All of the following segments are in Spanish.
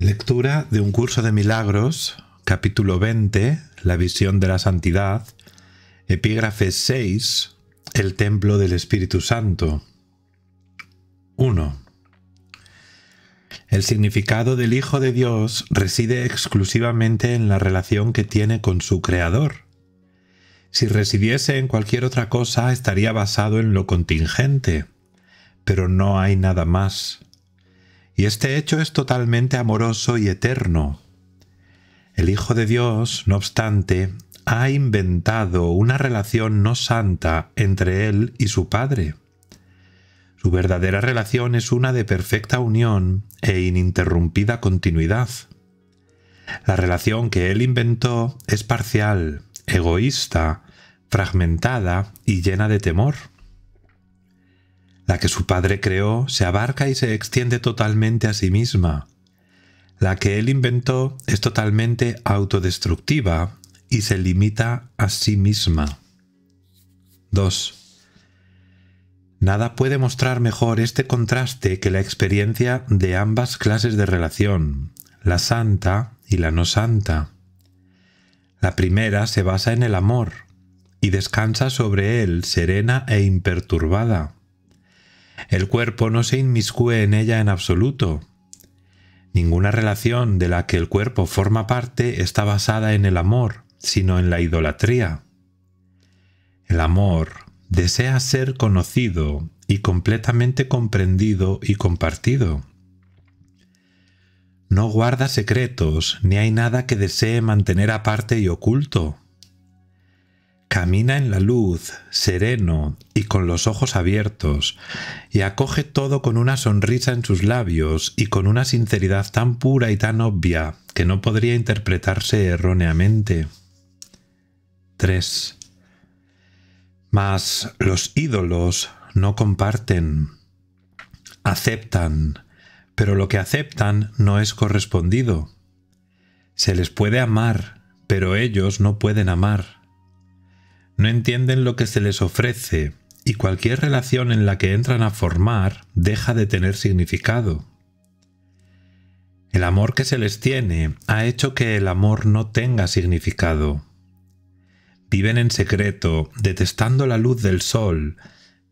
Lectura de un curso de milagros, capítulo 20, la visión de la santidad, epígrafe 6, el templo del Espíritu Santo. 1. El significado del Hijo de Dios reside exclusivamente en la relación que tiene con su Creador. Si residiese en cualquier otra cosa estaría basado en lo contingente, pero no hay nada más y este hecho es totalmente amoroso y eterno. El Hijo de Dios, no obstante, ha inventado una relación no santa entre él y su Padre. Su verdadera relación es una de perfecta unión e ininterrumpida continuidad. La relación que él inventó es parcial, egoísta, fragmentada y llena de temor. La que su padre creó se abarca y se extiende totalmente a sí misma. La que él inventó es totalmente autodestructiva y se limita a sí misma. 2. Nada puede mostrar mejor este contraste que la experiencia de ambas clases de relación, la santa y la no santa. La primera se basa en el amor y descansa sobre él serena e imperturbada. El cuerpo no se inmiscue en ella en absoluto. Ninguna relación de la que el cuerpo forma parte está basada en el amor, sino en la idolatría. El amor desea ser conocido y completamente comprendido y compartido. No guarda secretos, ni hay nada que desee mantener aparte y oculto. Camina en la luz, sereno y con los ojos abiertos, y acoge todo con una sonrisa en sus labios y con una sinceridad tan pura y tan obvia que no podría interpretarse erróneamente. 3. Mas los ídolos no comparten. Aceptan, pero lo que aceptan no es correspondido. Se les puede amar, pero ellos no pueden amar. No entienden lo que se les ofrece y cualquier relación en la que entran a formar deja de tener significado. El amor que se les tiene ha hecho que el amor no tenga significado. Viven en secreto, detestando la luz del sol,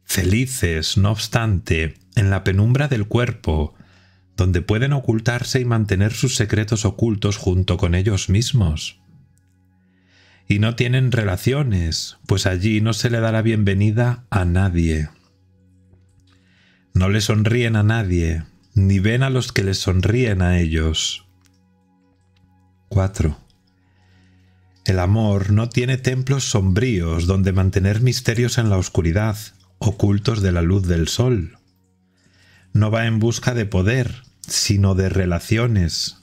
felices, no obstante, en la penumbra del cuerpo, donde pueden ocultarse y mantener sus secretos ocultos junto con ellos mismos y no tienen relaciones, pues allí no se le da la bienvenida a nadie. No le sonríen a nadie, ni ven a los que le sonríen a ellos. 4. El amor no tiene templos sombríos donde mantener misterios en la oscuridad, ocultos de la luz del sol. No va en busca de poder, sino de relaciones,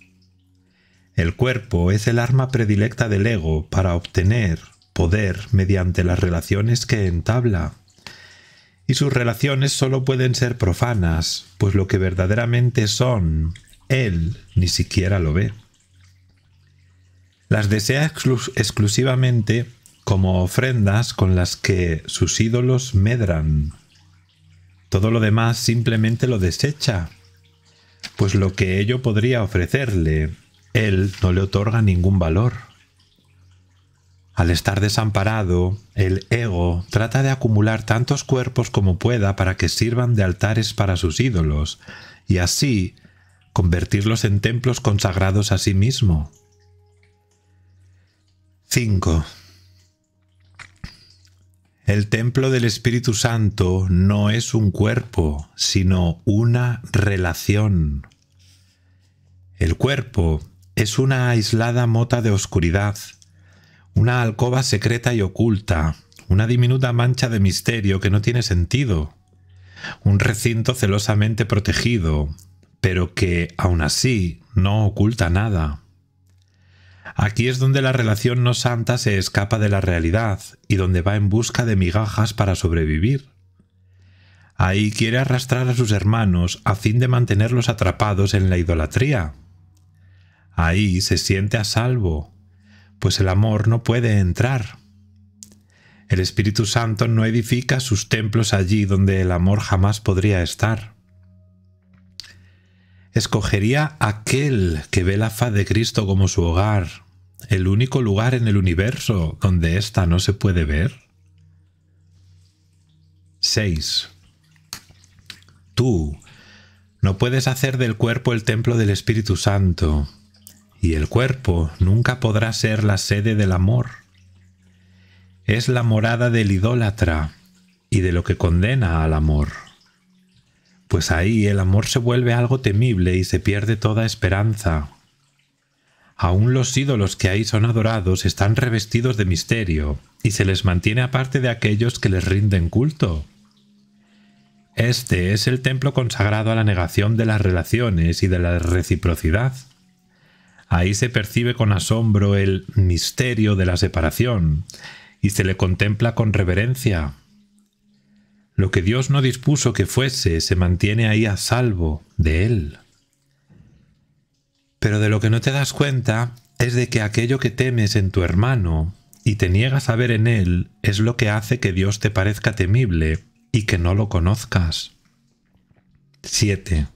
el cuerpo es el arma predilecta del ego para obtener poder mediante las relaciones que entabla. Y sus relaciones solo pueden ser profanas, pues lo que verdaderamente son, él ni siquiera lo ve. Las desea exclusivamente como ofrendas con las que sus ídolos medran. Todo lo demás simplemente lo desecha, pues lo que ello podría ofrecerle él no le otorga ningún valor. Al estar desamparado, el ego trata de acumular tantos cuerpos como pueda para que sirvan de altares para sus ídolos, y así convertirlos en templos consagrados a sí mismo. 5. El templo del Espíritu Santo no es un cuerpo, sino una relación. El cuerpo es una aislada mota de oscuridad, una alcoba secreta y oculta, una diminuta mancha de misterio que no tiene sentido, un recinto celosamente protegido, pero que, aun así, no oculta nada. Aquí es donde la relación no santa se escapa de la realidad y donde va en busca de migajas para sobrevivir. Ahí quiere arrastrar a sus hermanos a fin de mantenerlos atrapados en la idolatría, Ahí se siente a salvo, pues el amor no puede entrar. El Espíritu Santo no edifica sus templos allí donde el amor jamás podría estar. Escogería aquel que ve la faz de Cristo como su hogar, el único lugar en el universo donde ésta no se puede ver. 6. Tú no puedes hacer del cuerpo el templo del Espíritu Santo, y el cuerpo nunca podrá ser la sede del amor. Es la morada del idólatra y de lo que condena al amor. Pues ahí el amor se vuelve algo temible y se pierde toda esperanza. Aún los ídolos que ahí son adorados están revestidos de misterio y se les mantiene aparte de aquellos que les rinden culto. Este es el templo consagrado a la negación de las relaciones y de la reciprocidad. Ahí se percibe con asombro el misterio de la separación y se le contempla con reverencia. Lo que Dios no dispuso que fuese se mantiene ahí a salvo de Él. Pero de lo que no te das cuenta es de que aquello que temes en tu hermano y te niegas a ver en él es lo que hace que Dios te parezca temible y que no lo conozcas. 7.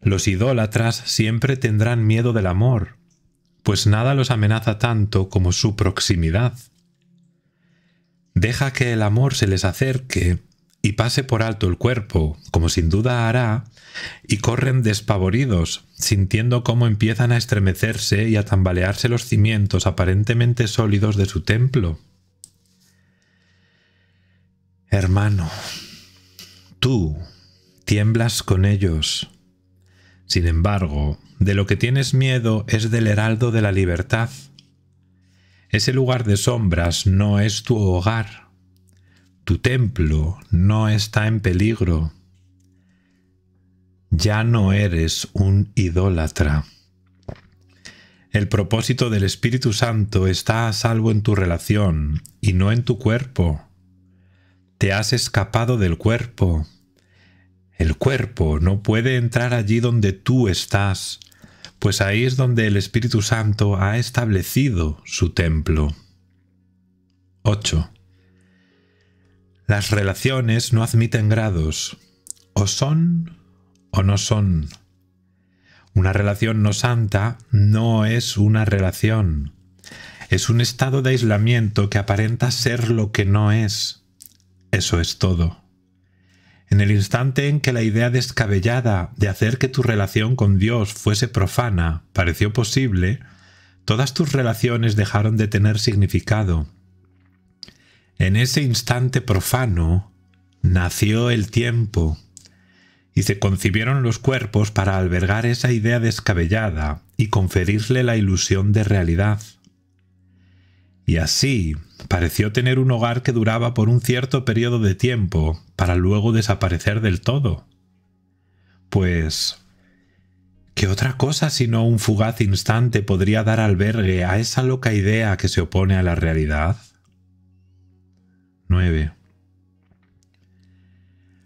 Los idólatras siempre tendrán miedo del amor, pues nada los amenaza tanto como su proximidad. Deja que el amor se les acerque y pase por alto el cuerpo, como sin duda hará, y corren despavoridos, sintiendo cómo empiezan a estremecerse y a tambalearse los cimientos aparentemente sólidos de su templo. Hermano, tú tiemblas con ellos, sin embargo, de lo que tienes miedo es del heraldo de la libertad. Ese lugar de sombras no es tu hogar. Tu templo no está en peligro. Ya no eres un idólatra. El propósito del Espíritu Santo está a salvo en tu relación y no en tu cuerpo. Te has escapado del cuerpo el cuerpo no puede entrar allí donde tú estás, pues ahí es donde el Espíritu Santo ha establecido su templo. 8. Las relaciones no admiten grados. O son o no son. Una relación no santa no es una relación. Es un estado de aislamiento que aparenta ser lo que no es. Eso es todo. En el instante en que la idea descabellada de hacer que tu relación con Dios fuese profana pareció posible, todas tus relaciones dejaron de tener significado. En ese instante profano nació el tiempo y se concibieron los cuerpos para albergar esa idea descabellada y conferirle la ilusión de realidad. Y así pareció tener un hogar que duraba por un cierto periodo de tiempo, para luego desaparecer del todo. Pues... ¿Qué otra cosa sino un fugaz instante podría dar albergue a esa loca idea que se opone a la realidad? 9.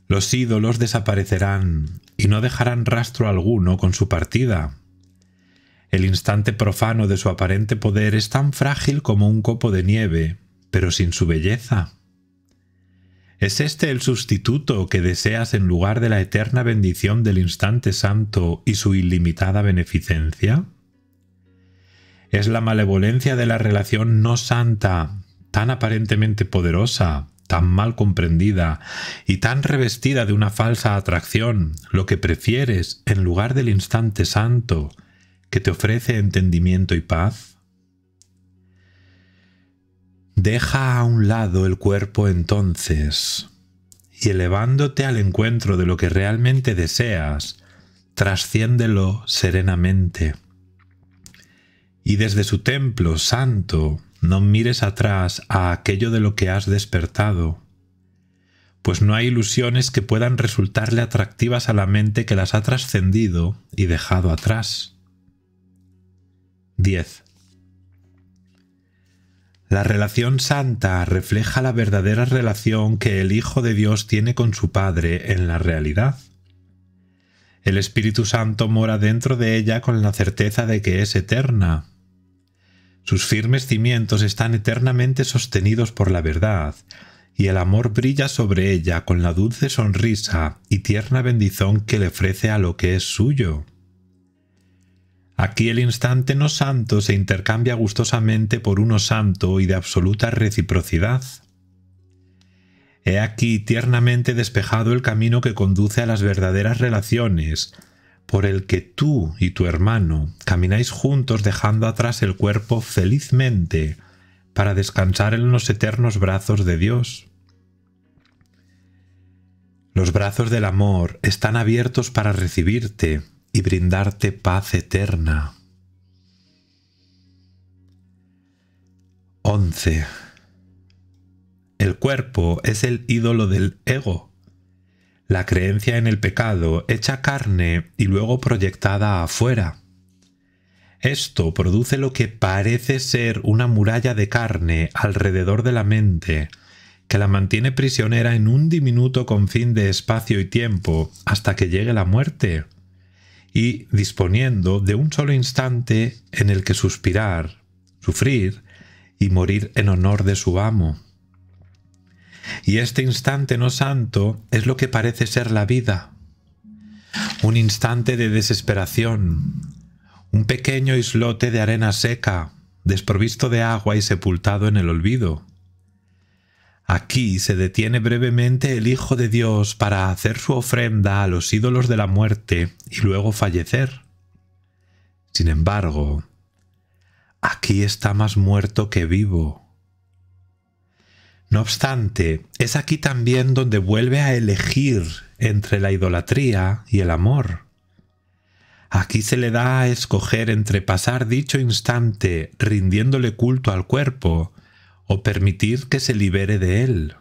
Los ídolos desaparecerán y no dejarán rastro alguno con su partida, el instante profano de su aparente poder es tan frágil como un copo de nieve, pero sin su belleza. ¿Es este el sustituto que deseas en lugar de la eterna bendición del instante santo y su ilimitada beneficencia? Es la malevolencia de la relación no santa, tan aparentemente poderosa, tan mal comprendida y tan revestida de una falsa atracción, lo que prefieres en lugar del instante santo, que te ofrece entendimiento y paz? Deja a un lado el cuerpo entonces y elevándote al encuentro de lo que realmente deseas, trasciéndelo serenamente. Y desde su templo santo no mires atrás a aquello de lo que has despertado, pues no hay ilusiones que puedan resultarle atractivas a la mente que las ha trascendido y dejado atrás. 10. La relación santa refleja la verdadera relación que el Hijo de Dios tiene con su Padre en la realidad. El Espíritu Santo mora dentro de ella con la certeza de que es eterna. Sus firmes cimientos están eternamente sostenidos por la verdad, y el amor brilla sobre ella con la dulce sonrisa y tierna bendición que le ofrece a lo que es suyo. Aquí el instante no santo se intercambia gustosamente por uno santo y de absoluta reciprocidad. He aquí tiernamente despejado el camino que conduce a las verdaderas relaciones, por el que tú y tu hermano camináis juntos dejando atrás el cuerpo felizmente para descansar en los eternos brazos de Dios. Los brazos del amor están abiertos para recibirte, y brindarte paz eterna. 11. El cuerpo es el ídolo del ego, la creencia en el pecado hecha carne y luego proyectada afuera. Esto produce lo que parece ser una muralla de carne alrededor de la mente, que la mantiene prisionera en un diminuto confín de espacio y tiempo hasta que llegue la muerte y disponiendo de un solo instante en el que suspirar, sufrir y morir en honor de su amo. Y este instante no santo es lo que parece ser la vida. Un instante de desesperación, un pequeño islote de arena seca, desprovisto de agua y sepultado en el olvido. Aquí se detiene brevemente el Hijo de Dios para hacer su ofrenda a los ídolos de la muerte y luego fallecer. Sin embargo, aquí está más muerto que vivo. No obstante, es aquí también donde vuelve a elegir entre la idolatría y el amor. Aquí se le da a escoger entre pasar dicho instante rindiéndole culto al cuerpo o permitir que se libere de él.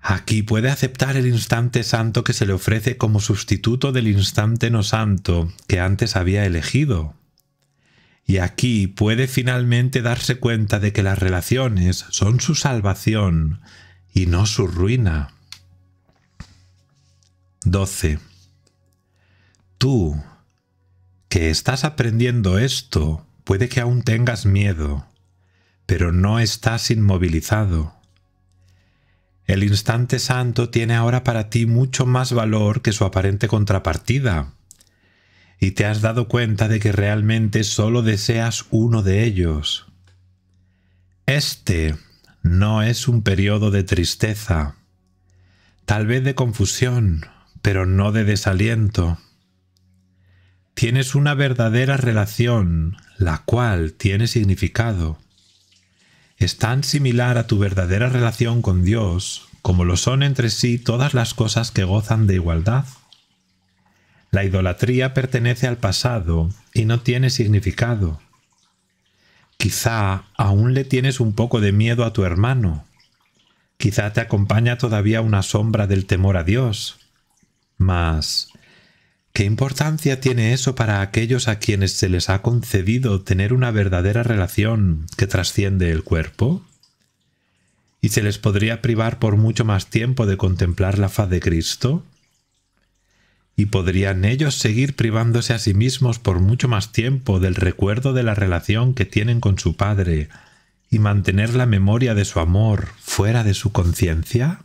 Aquí puede aceptar el instante santo que se le ofrece como sustituto del instante no santo que antes había elegido. Y aquí puede finalmente darse cuenta de que las relaciones son su salvación y no su ruina. 12. Tú, que estás aprendiendo esto, puede que aún tengas miedo, pero no estás inmovilizado. El instante santo tiene ahora para ti mucho más valor que su aparente contrapartida, y te has dado cuenta de que realmente solo deseas uno de ellos. Este no es un periodo de tristeza, tal vez de confusión, pero no de desaliento. Tienes una verdadera relación, la cual tiene significado es tan similar a tu verdadera relación con Dios como lo son entre sí todas las cosas que gozan de igualdad. La idolatría pertenece al pasado y no tiene significado. Quizá aún le tienes un poco de miedo a tu hermano. Quizá te acompaña todavía una sombra del temor a Dios. Mas ¿Qué importancia tiene eso para aquellos a quienes se les ha concedido tener una verdadera relación que trasciende el cuerpo? ¿Y se les podría privar por mucho más tiempo de contemplar la faz de Cristo? ¿Y podrían ellos seguir privándose a sí mismos por mucho más tiempo del recuerdo de la relación que tienen con su Padre y mantener la memoria de su amor fuera de su conciencia?